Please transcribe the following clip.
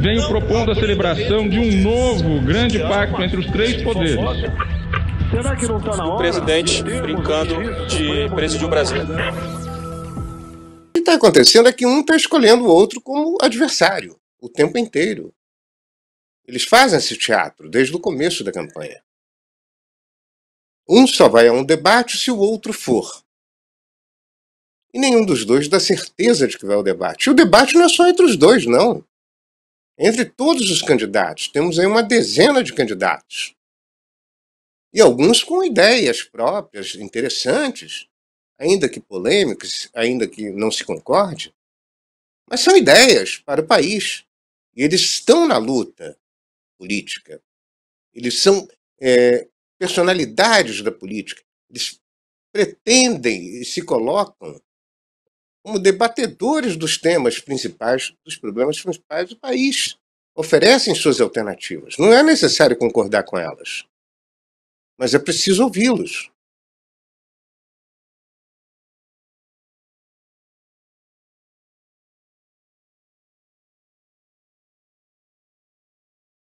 venho propondo a celebração de um novo grande pacto entre os três poderes. O tá presidente brincando de presidir o Brasil. O que está acontecendo é que um está escolhendo o outro como adversário o tempo inteiro. Eles fazem esse teatro desde o começo da campanha. Um só vai a um debate se o outro for. E nenhum dos dois dá certeza de que vai ao debate. E o debate não é só entre os dois, não. Entre todos os candidatos, temos aí uma dezena de candidatos. E alguns com ideias próprias, interessantes, ainda que polêmicas, ainda que não se concorde, mas são ideias para o país. E eles estão na luta política. Eles são é, personalidades da política. Eles pretendem e se colocam como debatedores dos temas principais, dos problemas principais do país. Oferecem suas alternativas. Não é necessário concordar com elas, mas é preciso ouvi-los.